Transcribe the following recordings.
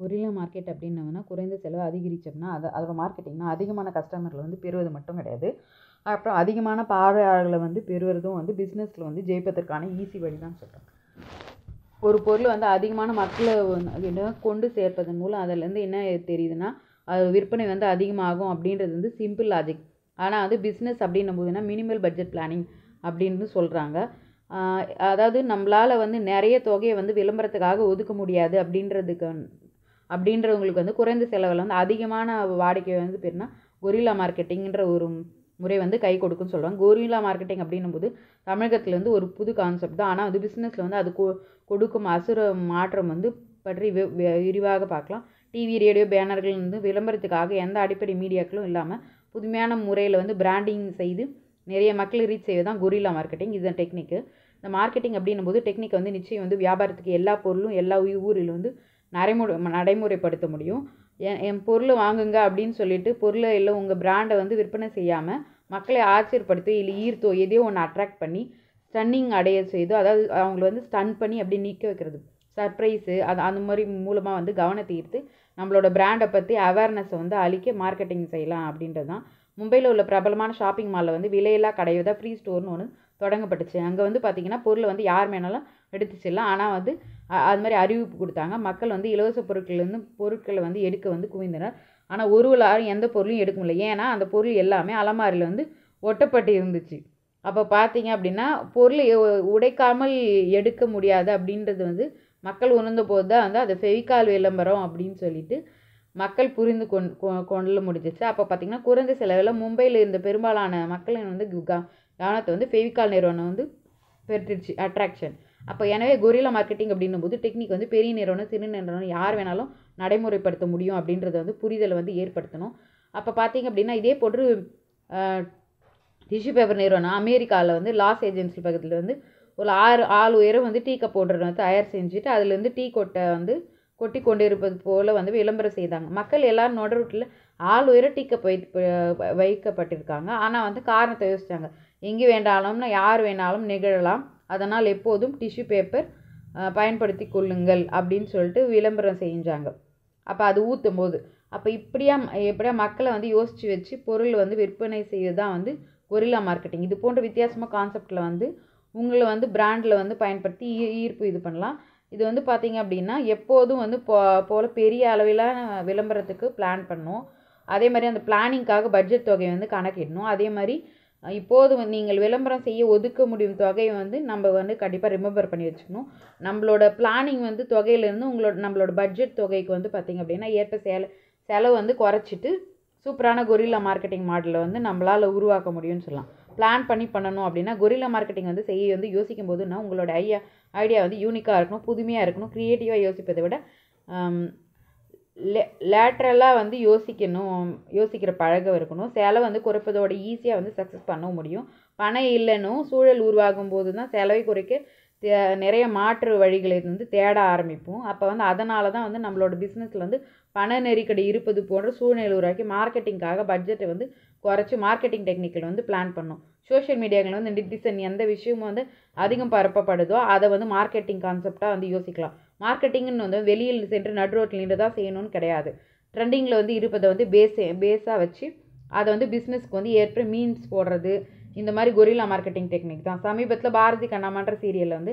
gorilla market அப்படின்னோம்னா குறைந்த செலவு அதிகரிச்சோம்னா அதை அதோட மார்க்கெட்டிங்னா அதிகமான கஸ்டமர்களை வந்து பெறுவது மட்டும் கிடையாது அப்புறம் அதிகமான பார்வையாளர்களை வந்து பெறுவதும் வந்து பிஸ்னஸில் வந்து ஜெயிப்பதற்கான ஈஸி வழி தான் சொல்கிறாங்க ஒரு பொருள் வந்து அதிகமான மக்களை வந்து கொண்டு சேர்ப்பதன் மூலம் அதிலேருந்து என்ன தெரியுதுன்னா அது விற்பனை வந்து அதிகமாகும் அப்படின்றது வந்து சிம்பிள் லாஜிக் ஆனால் வந்து பிஸ்னஸ் அப்படின்னும் போதுன்னா மினிமல் பட்ஜெட் பிளானிங் அப்படின்னு சொல்கிறாங்க அதாவது நம்மளால் வந்து நிறைய தொகையை வந்து விளம்பரத்துக்காக ஒதுக்க முடியாது அப்படின்றதுக்கு அப்படின்றவங்களுக்கு வந்து குறைந்த செலவில் வந்து அதிகமான வாடிக்கை வந்து பேர்னா கொரில்லா மார்க்கெட்டிங்கிற ஒரு முறை வந்து கை கொடுக்கும்னு சொல்கிறாங்க கொரில்லா மார்க்கெட்டிங் அப்படின்னும் போது தமிழகத்தில் வந்து ஒரு புது கான்செப்ட் தான் ஆனால் அது பிஸ்னஸில் வந்து அது கொடுக்கும் அசுர மாற்றம் வந்து பற்றி விரிவாக பார்க்கலாம் டிவி ரேடியோ பேனர்கள் வந்து விளம்பரத்துக்காக எந்த அடிப்படை மீடியாக்களும் இல்லாமல் புதுமையான முறையில் வந்து பிராண்டிங் செய்து நிறைய மக்களை ரீச் செய்வது தான் கொரில்லா மார்க்கெட்டிங் இதுதான் டெக்னிக்கு இந்த மார்க்கெட்டிங் அப்படின்னும் போது டெக்னிக் வந்து நிச்சயம் வந்து வியாபாரத்துக்கு எல்லா பொருளும் எல்லா ஊரில் வந்து நடைமுறை நடைமுறைப்படுத்த முடியும் என் என் பொருளை வாங்குங்க அப்படின்னு சொல்லிட்டு பொருளை இல்லை உங்கள் பிராண்டை வந்து விற்பனை செய்யாமல் மக்களை ஆச்சரியப்படுத்தி இல்லை ஈர்த்தோ எதையோ ஒன்று அட்ராக்ட் பண்ணி ஸ்டன்னிங் அடைய செய்தோ அதாவது அவங்கள வந்து ஸ்டன் பண்ணி அப்படி நிற்க வைக்கிறது சர்ப்ரைஸு அது அந்த மாதிரி மூலமாக வந்து கவனத்தை ஈர்த்து நம்மளோட பிராண்டை பற்றி அவேர்னஸை வந்து அழிக்க மார்க்கெட்டிங் செய்யலாம் அப்படின்றது தான் மும்பையில் உள்ள பிரபலமான ஷாப்பிங் மாலில் வந்து விலையெல்லாம் கடையோ தான் ஃப்ரீ ஸ்டோர்னு ஒன்று தொடங்கப்பட்டுச்சு அங்கே வந்து பார்த்திங்கன்னா பொருளை வந்து யார் வேணாலும் எடுத்து செல்லலாம் ஆனால் வந்து அது மாதிரி அறிவிப்பு கொடுத்தாங்க மக்கள் வந்து இலவச பொருட்கள்லேருந்து பொருட்களை வந்து எடுக்க வந்து குவிந்தனர் ஆனால் ஒரு யாரும் எந்த பொருளையும் எடுக்க முடியல ஏன்னா அந்த பொருள் எல்லாமே அலமாரியில் வந்து ஒட்டப்பட்டு இருந்துச்சு அப்போ பார்த்தீங்க அப்படின்னா பொருள் உடைக்காமல் எடுக்க முடியாது அப்படின்றது வந்து மக்கள் உணர்ந்த போது தான் வந்து அதை ஃபெவிக்கால் விளம்பரம் அப்படின்னு சொல்லிட்டு மக்கள் புரிந்து கொண் கொள்ள முடிஞ்சிச்சு அப்போ பார்த்திங்கன்னா குறைந்த செலவில் மும்பையில் இருந்த பெரும்பாலான மக்களின் வந்து கவனத்தை வந்து ஃபெவிகால் நிறுவனம் வந்து பெற்றுடுச்சு அட்ராக்ஷன் அப்போ எனவே கொரிலா மார்க்கெட்டிங் அப்படின்னும் போது டெக்னிக் வந்து பெரிய நிறுவனம் சிறு நிறுவனம் யார் வேணாலும் நடைமுறைப்படுத்த முடியும் அப்படின்றத வந்து புரிதலை வந்து ஏற்படுத்தணும் அப்போ பார்த்தீங்க அப்படின்னா இதே போன்று டிஷ்யூ பேப்பர் நிறுவனம் அமெரிக்காவில் வந்து லாஸ் ஏஜென்சி பக்கத்தில் வந்து ஒரு ஆறு ஆள் உயரம் வந்து டீ கப் பவுடர் வந்து தயார் செஞ்சுட்டு அதுலேருந்து டீ கொட்டை வந்து கொட்டி கொண்டு இருப்பது போல் வந்து விளம்பரம் செய்தாங்க மக்கள் எல்லோரும் நொடருட்டில் ஆள் விரட்டிக்க போய் வைக்கப்பட்டிருக்காங்க ஆனால் வந்து காரணத்தை யோசித்தாங்க எங்கே வேண்டாலும்னா யார் வேணாலும் நிகழலாம் அதனால் எப்போதும் டிஷ்யூ பேப்பர் பயன்படுத்தி கொள்ளுங்கள் அப்படின்னு சொல்லிட்டு விளம்பரம் செஞ்சாங்க அப்போ அது ஊற்றும் போது அப்போ இப்படியா எப்படியா மக்களை வந்து யோசித்து வச்சு பொருள் வந்து விற்பனை செய்வது தான் வந்து கொரில்லா மார்க்கெட்டிங் இது போன்ற வித்தியாசமாக கான்செப்டில் வந்து உங்களை வந்து பிராண்டில் வந்து பயன்படுத்தி ஈர்ப்பு இது பண்ணலாம் இது வந்து பார்த்திங்க அப்படின்னா எப்போதும் வந்து போ போல் பெரிய அளவிலான விளம்பரத்துக்கு பிளான் பண்ணுவோம் அதே மாதிரி அந்த பிளானிங்காக பட்ஜெட் தொகையை வந்து கணக்கிடணும் அதே மாதிரி இப்போது நீங்கள் விளம்பரம் செய்ய ஒதுக்க முடியும் தொகையை வந்து நம்ம வந்து கண்டிப்பாக ரிமெம்பர் பண்ணி வச்சுக்கணும் நம்மளோட பிளானிங் வந்து தொகையிலேருந்து உங்களோட நம்மளோட பட்ஜெட் தொகைக்கு வந்து பார்த்திங்க அப்படின்னா ஏற்ப செல செலவு வந்து குறைச்சிட்டு சூப்பரான கொரில்லா மார்க்கெட்டிங் மாடலை வந்து நம்மளால் உருவாக்க முடியும்னு சொல்லலாம் பிளான் பண்ணி பண்ணணும் அப்படின்னா கொரில்லா மார்க்கெட்டிங் வந்து செய்ய வந்து யோசிக்கும் போதுன்னா உங்களோட ஐயா ஐடியா வந்து யூனிக்காக இருக்கணும் புதுமையாக இருக்கணும் க்ரியேட்டிவாக யோசிப்பதை விட லேட்ரலாக வந்து யோசிக்கணும் யோசிக்கிற பழகம் இருக்கணும் செலவை வந்து குறைப்பதோட ஈஸியாக வந்து சக்ஸஸ் பண்ண முடியும் பணம் இல்லைன்னு சூழல் உருவாகும் போது தான் செலவை குறைக்க நிறைய மாற்று வழிகளை வந்து தேட ஆரம்பிப்போம் அப்போ வந்து அதனால தான் வந்து நம்மளோட பிஸ்னஸில் வந்து பண நெருக்கடி இருப்பது போன்ற சூழ்நிலை உருவாக்கி மார்க்கெட்டிங்காக பட்ஜெட்டை வந்து குறைச்சி மார்க்கெட்டிங் டெக்னிக்கல் வந்து பிளான் பண்ணோம் சோஷியல் மீடியாவில் வந்து நெட்டிசன் எந்த விஷயமும் வந்து அதிகம் பரப்பப்படுதோ அதை வந்து மார்க்கெட்டிங் கான்செப்டாக வந்து யோசிக்கலாம் மார்க்கெட்டிங்னு வந்து வெளியில் சென்று நடுரோட்டில் நின்று தான் செய்யணும்னு கிடையாது ட்ரெண்டிங்கில் வந்து இருப்பதை வந்து பேஸ் பேஸாக வச்சு அதை வந்து பிஸ்னஸ்க்கு வந்து ஏற்ப மீன்ஸ் போடுறது இந்த மாதிரி கொரில்லா மார்க்கெட்டிங் டெக்னிக் தான் சமீபத்தில் பாரதி கண்ணாமான்ற சீரியலில் வந்து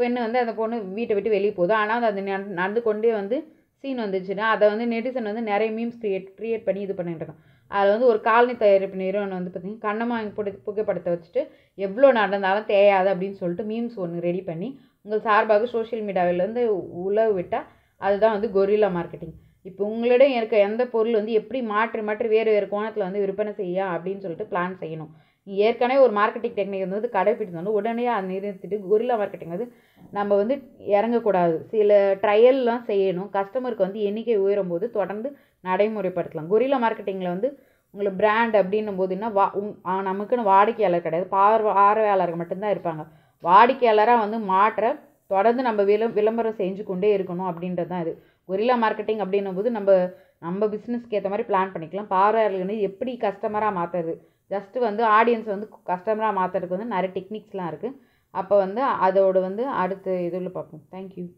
பெண்ணு வந்து அந்த பொண்ணு வீட்டை விட்டு வெளியே போகுது ஆனால் அது நடந்து கொண்டே வந்து சீன் வந்துச்சுன்னா அதை வந்து நெடிசன் வந்து நிறைய மீம்ஸ் க்ரியேட் க்ரியேட் பண்ணி இது பண்ணிட்டு இருக்கான் அதில் வந்து ஒரு காலனி தயாரிப்பு நிறுவனம் வந்து பார்த்திங்கன்னா கண்ணமாக புகைப்படத்தை வச்சுட்டு எவ்வளோ நடந்தாலும் தேயாது அப்படின்னு சொல்லிட்டு மீம்ஸ் ஒன்று ரெடி பண்ணி உங்கள் சார்பாக சோஷியல் மீடியாவிலேருந்து உழவு விட்டால் அதுதான் வந்து கொரில்லா மார்க்கெட்டிங் இப்போ உங்களிடம் இருக்க எந்த பொருள் வந்து எப்படி மாற்றி மாற்றி வேறு வேறு கோணத்தில் வந்து விற்பனை செய்யா அப்படின்னு சொல்லிட்டு பிளான் செய்யணும் ஏற்கனவே ஒரு மார்க்கெட்டிங் டெக்னிக் வந்து கடைப்பிடிச்சாலும் உடனே அதை நிறுத்திட்டு கொரில்லா மார்க்கெட்டிங் வந்து நம்ம வந்து இறங்கக்கூடாது சில ட்ரையல்லாம் செய்யணும் கஸ்டமருக்கு வந்து எண்ணிக்கை உயரும் போது தொடர்ந்து நடைமுறைப்படுத்தலாம் கொரில்லா மார்க்கெட்டிங்கில் வந்து உங்களுக்கு பிராண்ட் அப்படின்னும் போதுன்னா வா உங் நமக்குன்னு வாடிக்கையாளர் கிடையாது பார்வையாளர்கள் மட்டும்தான் இருப்பாங்க வாடிக்கையாளராக வந்து மாற்ற தொடர்ந்து நம்ம விளம் விளம்பரம் செஞ்சு கொண்டே இருக்கணும் அப்படின்றது தான் இது ஒரிலா மார்க்கெட்டிங் அப்படின்னும் போது நம்ம நம்ம பிஸ்னஸ்க்கு ஏற்ற மாதிரி பிளான் பண்ணிக்கலாம் பார்வையாளர்களை எப்படி கஸ்டமராக மாற்றுறது ஜஸ்ட்டு வந்து ஆடியன்ஸ் வந்து கஸ்டமராக மாற்றுறதுக்கு வந்து நிறைய டெக்னிக்ஸ்லாம் இருக்குது அப்போ வந்து அதோட வந்து அடுத்த இதில் பார்ப்போம் தேங்க்யூ